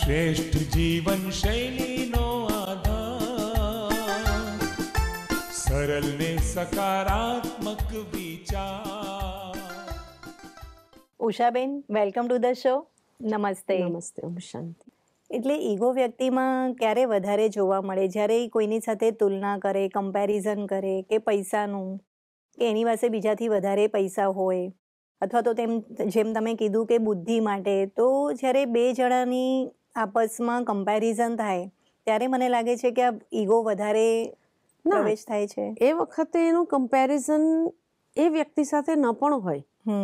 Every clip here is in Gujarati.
શ્રેષ્ઠ જીવન શૈલીનો આધાર સરળ ને સકારાત્મક વિચાર ઉષાબેન વેલકમ ટુ ધ શો નમસ્તે નમસ્તે શાંતિ એટલે ઈગો વ્યક્તિમાં ક્યારે વધારે જોવા મળે જ્યારે એ કોઈની સાથે તુલના કરે કમ્પેરિઝન કરે કે પૈસાનું કે એની પાસે બીજાથી વધારે પૈસા હોય અથવા તો તેમ જેમ તમે કીધું કે બુદ્ધિ માટે તો જ્યારે બે જણાની આપસમાં કમ્પેરિઝન થાય ત્યારે મને લાગે છે કે આ ઈગો વધારે પ્રવેશ થાય છે એ વખતે એનું કમ્પેરિઝન એ વ્યક્તિ સાથે ન પણ હોય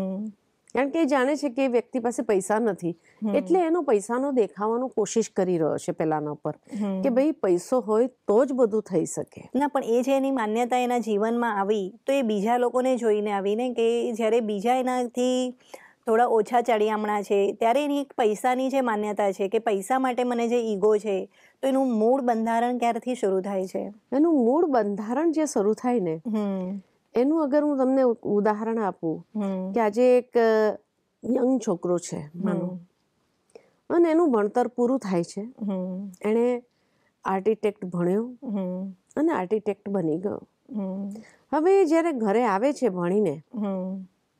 કારણ કે એ જાણે છે કે એ વ્યક્તિ પાસે પૈસા નથી એટલે એનો પૈસાનો દેખાવાનો કોશિશ કરી રહ્યો છે પેલાના પર કે ભાઈ પૈસો હોય તો જ બધું થઈ શકે ના પણ એ જે એની માન્યતા એના જીવનમાં આવી તો એ બીજા લોકોને જોઈને આવીને કે જ્યારે બીજા એનાથી થોડા ઓછા ચડિયામણા છે ત્યારે એની એક પૈસાની જે માન્યતા છે કે પૈસા માટે મને જે ઈગો છે તો એનું મૂળ બંધારણ ક્યારથી શરૂ થાય છે એનું મૂળ બંધારણ જે શરૂ થાય ને એનું અગર હું તમને ઉદાહરણ આપું કે આજે એક યંગ છોકરો છે માનો અને એનું ભણતર પૂરું થાય છે એણે આર્ટિટેક્ટ ભણ્યો અને આર્ટિટેક્ટ બની ગયો હવે જ્યારે ઘરે આવે છે ભણીને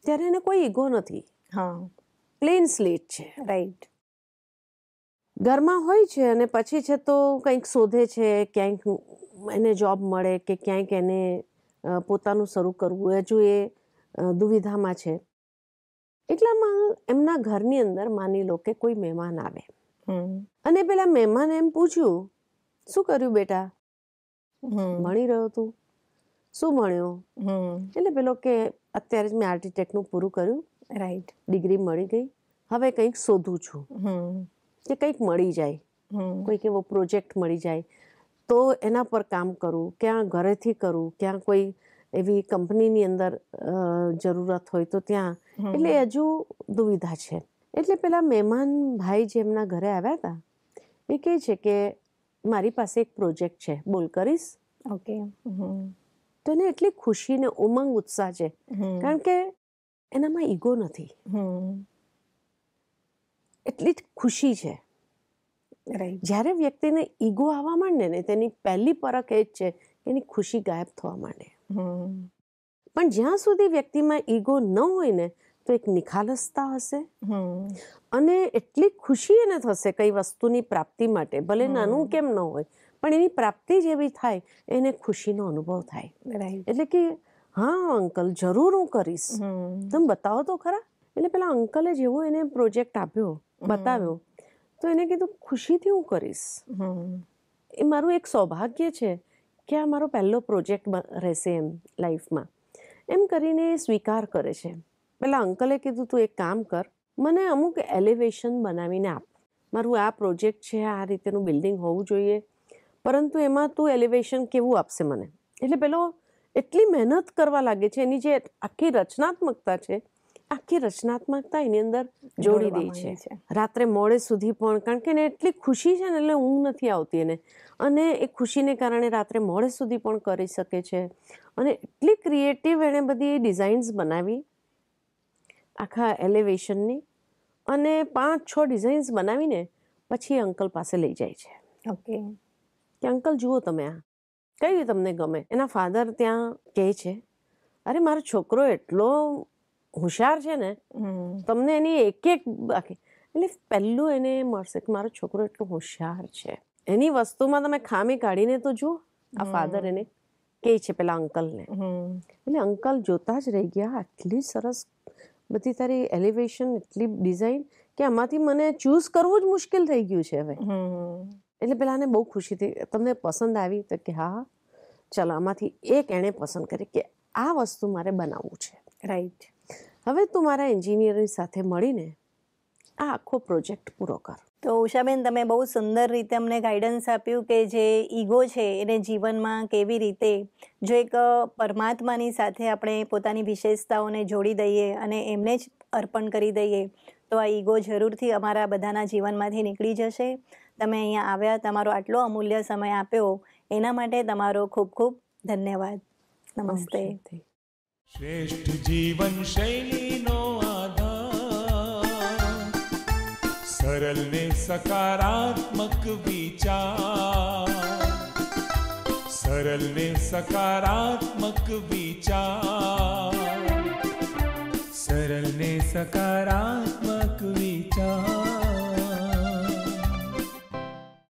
ત્યારે એને કોઈ ઈગો નથી હા પ્લેન સ્લેટ છે રાઈટ ઘરમાં હોય છે અને પછી છે તો કંઈક શોધે છે ક્યાંક એને જોબ મળે કે ક્યાંક એને પોતાનું શરૂ કરવું હજુ એ દુવિધામાં છે એટલામાં એમના ઘરની અંદર માની લો કે કોઈ મહેમાન આવે અને પેલા મહેમાન એમ પૂછ્યું શું કર્યું બેટા ભણી રહ્યો તું શું ભણ્યો એટલે પેલો કે અત્યારે જ મેં આર્કિટેક્ટનું પૂરું કર્યું રાઈટ ડિગ્રી મળી ગઈ હવે કંઈક શોધું છું કે કંઈક મળી જાય કોઈક એવો પ્રોજેક્ટ મળી જાય તો એના પર કામ કરું ક્યાં ઘરેથી કરું ક્યાં કોઈ એવી કંપનીની અંદર જરૂરત હોય તો ત્યાં એટલે હજુ દુવિધા છે એટલે પેલા મહેમાન ભાઈ જે એમના ઘરે આવ્યા હતા એ કહે છે કે મારી પાસે એક પ્રોજેક્ટ છે બોલ કરીશ ઓકે તો એને એટલી ખુશી ને ઉમંગ ઉત્સાહ છે કારણ કે એનામાં ઈગો નથી એટલી જ ખુશી છે જ્યારે વ્યક્તિને ઈગો આવવા માંડે ને તેની પહેલી પરખ એ જ છે એની ખુશી ગાયબ થવા માંડે પણ જ્યાં સુધી વ્યક્તિમાં ઈગો ન હોય ને તો એક નિખાલસતા હશે અને એટલી ખુશી એને થશે કઈ વસ્તુની પ્રાપ્તિ માટે ભલે નાનું કેમ ન હોય પણ એની પ્રાપ્તિ જેવી થાય એને ખુશીનો અનુભવ થાય એટલે કે હા અંકલ જરૂર હું કરીશ તમે બતાવો તો ખરા એટલે પેલા અંકલે જેવો એને પ્રોજેક્ટ આપ્યો બતાવ્યો તો એને કીધું ખુશીથી હું કરીશ એ મારું એક સૌભાગ્ય છે કે આ મારો પહેલો પ્રોજેક્ટ રહેશે એમ લાઈફમાં એમ કરીને એ સ્વીકાર કરે છે પેલા અંકલે કીધું તું એક કામ કર મને અમુક એલિવેશન બનાવીને આપ મારું આ પ્રોજેક્ટ છે આ રીતેનું બિલ્ડિંગ હોવું જોઈએ પરંતુ એમાં તું એલિવેશન કેવું આપશે મને એટલે પેલો એટલી મહેનત કરવા લાગે છે એની જે આખી રચનાત્મકતા છે આખી રચનાત્મકતા એની અંદર જોડી દે છે રાત્રે મોડે સુધી પણ કારણ કે એને એટલી ખુશી છે ને એટલે ઊંઘ નથી આવતી એને અને એ ખુશીને કારણે રાત્રે મોડે સુધી પણ કરી શકે છે અને એટલી ક્રિએટિવ એણે બધી ડિઝાઇન્સ બનાવી આખા એલિવેશનની અને પાંચ છ ડિઝાઇન્સ બનાવીને પછી અંકલ પાસે લઈ જાય છે ઓકે કે અંકલ જુઓ તમે આ કયું તમને ગમે એના ફાધર ત્યાં કે છે અરે મારો છોકરો એટલો હોશિયાર છે ને તમને એની એક એક બાકી એટલે પહેલું એને મળશે કે મારો છોકરો એટલો હોશિયાર છે એની વસ્તુમાં તમે ખામી કાઢીને તો જુઓ આ ફાધર એને કે છે પેલા અંકલને એટલે અંકલ જોતા જ રહી ગયા આટલી સરસ બધી તારી એલિવેશન એટલી ડિઝાઇન કે આમાંથી મને ચૂઝ કરવું જ મુશ્કેલ થઈ ગયું છે હવે એટલે પેલા બહુ ખુશી થઈ તમને પસંદ આવી તો કે હા ચાલો આમાંથી એક એણે પસંદ કરી કે આ વસ્તુ મારે બનાવવું છે રાઈટ હવે તું મારા એન્જિનિયરની સાથે મળીને આ આખો પ્રોજેક્ટ પૂરો કર તો ઉષાબેન તમે બહુ સુંદર રીતે અમને ગાઈડન્સ આપ્યું કે જે ઈગો છે એને જીવનમાં કેવી રીતે જો એક પરમાત્માની સાથે આપણે પોતાની વિશેષતાઓને જોડી દઈએ અને એમને જ અર્પણ કરી દઈએ તો આ ઈગો જરૂરથી અમારા બધાના જીવનમાંથી નીકળી જશે તમે અહીંયા આવ્યા તમારો આટલો અમૂલ્ય સમય આપ્યો એના માટે તમારો ખૂબ ખૂબ ધન્યવાદ નમસ્તે શ્રેષ્ઠ જીવન શૈલીનો સરલ ને સકારાત્મક વિચાર સરલ ને સકારાત્મક વિચાર સરલ ને સકારાત્મક વિચાર